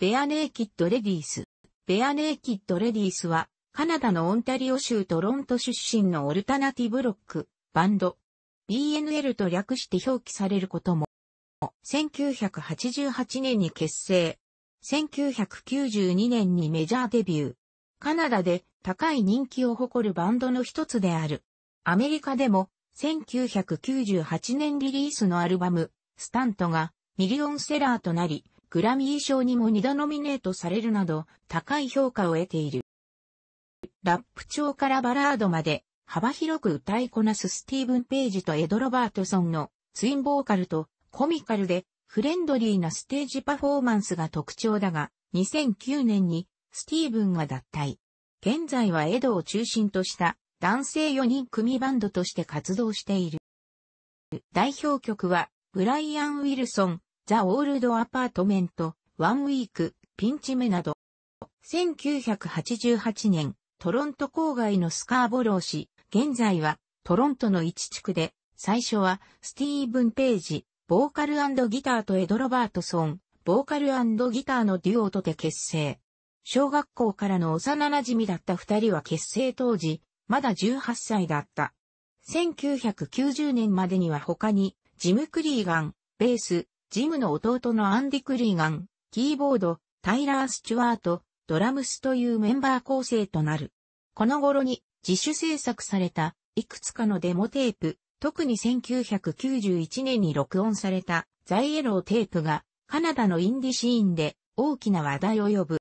ベアネーキッドレディース。ベアネーキッドレディースは、カナダのオンタリオ州トロント出身のオルタナティブロック、バンド。BNL と略して表記されることも、1988年に結成。1992年にメジャーデビュー。カナダで高い人気を誇るバンドの一つである。アメリカでも1998年リリースのアルバム、スタントがミリオンセラーとなり、グラミー賞にも2度ノミネートされるなど、高い評価を得ている。ラップ調からバラードまで、幅広く歌いこなすスティーブン・ペイジとエド・ロバートソンのツインボーカルとコミカルでフレンドリーなステージパフォーマンスが特徴だが、2009年にスティーブンが脱退。現在はエドを中心とした男性4人組バンドとして活動している。代表曲はブライアン・ウィルソン、ザ・オールド・アパートメント、ワン・ウィーク、ピンチ目など。1988年、トロント郊外のスカーボロー市、現在はトロントの一地区で、最初はスティーブン・ページ、ボーカルギターとエド・ロバートソン、ボーカルギターのデュオとで結成。小学校からの幼馴染だった二人は結成当時、まだ18歳だった。1990年までには他に、ジム・クリーガン、ベース、ジムの弟のアンディ・クリーガン、キーボード、タイラー・スチュワート、ドラムスというメンバー構成となる。この頃に自主制作されたいくつかのデモテープ、特に1991年に録音されたザイエローテープがカナダのインディシーンで大きな話題を呼ぶ。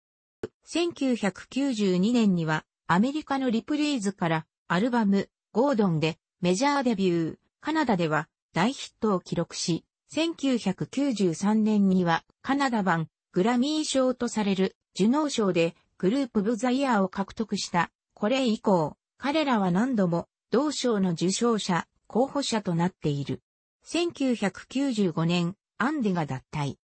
1992年にはアメリカのリプリーズからアルバムゴードンでメジャーデビュー、カナダでは大ヒットを記録し、1993年にはカナダ版グラミー賞とされるジュノー賞でグループ・ブ・ザ・イヤーを獲得した。これ以降、彼らは何度も同賞の受賞者、候補者となっている。1995年、アンデが脱退。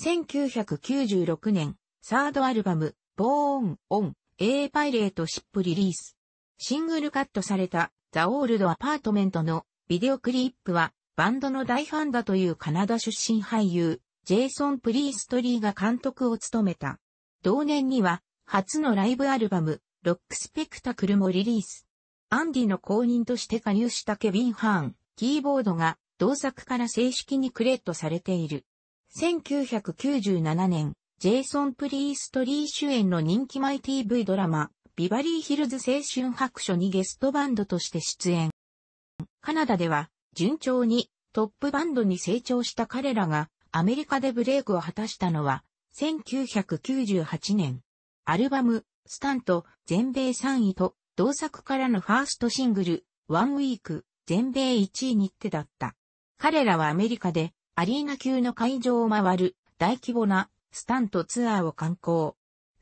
1996年、サードアルバム、ボーン・オン、A パイレートシップリリース。シングルカットされた、ザ・オールド・アパートメントのビデオクリップは、バンドの大ファンだというカナダ出身俳優、ジェイソン・プリーストリーが監督を務めた。同年には、初のライブアルバム、ロックスペクタクルもリリース。アンディの公認として加入したケビン・ハーン、キーボードが、同作から正式にクレットされている。1997年、ジェイソン・プリーストリー主演の人気マイ TV ドラマ、ビバリーヒルズ青春白書にゲストバンドとして出演。カナダでは、順調にトップバンドに成長した彼らがアメリカでブレイクを果たしたのは1998年。アルバム、スタント、全米3位と、同作からのファーストシングル、ワンウィーク、全米1位日程だった。彼らはアメリカで、アリーナ級の会場を回る、大規模な、スタントツアーを観光。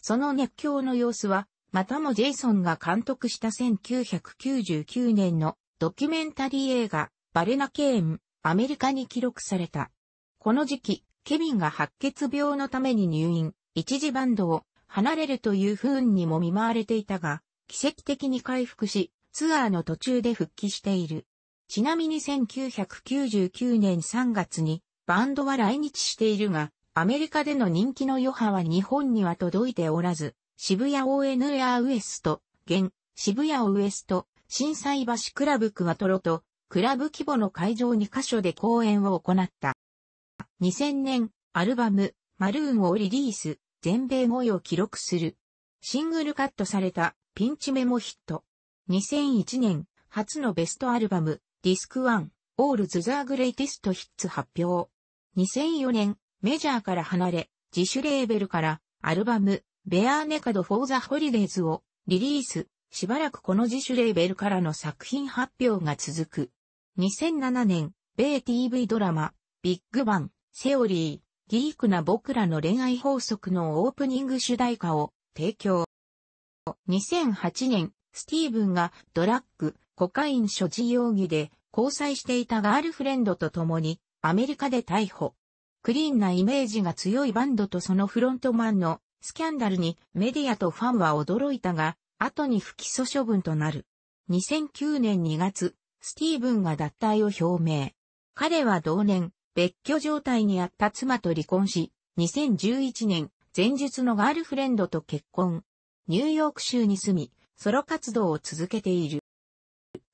その熱狂の様子は、またもジェイソンが監督した1999年のドキュメンタリー映画、バレナケーン、アメリカに記録された。この時期、ケビンが白血病のために入院、一時バンドを離れるという不運にも見舞われていたが、奇跡的に回復し、ツアーの途中で復帰している。ちなみに1999年3月にバンドは来日しているが、アメリカでの人気の余波は日本には届いておらず、渋谷 ONR ウエスト、現、渋谷ウエスト、震災橋クラブクワトロと、クラブ規模の会場2カ所で公演を行った。2000年、アルバム、マルーンをリリース、全米5位を記録する。シングルカットされた、ピンチメモヒット。2001年、初のベストアルバム、ディスクワン、オールズ・ザー・グレイティスト・ヒッツ発表。2004年、メジャーから離れ、自主レーベルから、アルバム、ベアーネカド・フォー・ザ・ホリデーズをリリース、しばらくこの自主レーベルからの作品発表が続く。2007年、米 TV ドラマ、ビッグバン、セオリー、ギークな僕らの恋愛法則のオープニング主題歌を提供。2008年、スティーブンがドラッグ、コカイン所持容疑で交際していたガールフレンドと共にアメリカで逮捕。クリーンなイメージが強いバンドとそのフロントマンのスキャンダルにメディアとファンは驚いたが、後に不起訴処分となる。2009年2月、スティーブンが脱退を表明。彼は同年、別居状態にあった妻と離婚し、2011年、前述のガールフレンドと結婚。ニューヨーク州に住み、ソロ活動を続けている。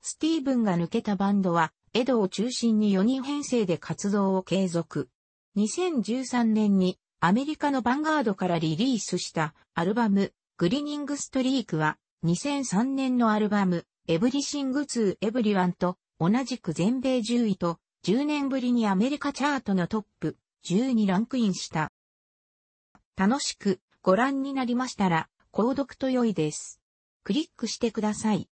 スティーブンが抜けたバンドは、エドを中心に4人編成で活動を継続。2013年にアメリカのバンガードからリリースしたアルバム、グリニングストリークは2003年のアルバム、エブリシングツーエブリワンと同じく全米10位と10年ぶりにアメリカチャートのトップ10にランクインした。楽しくご覧になりましたら、購読と良いです。クリックしてください。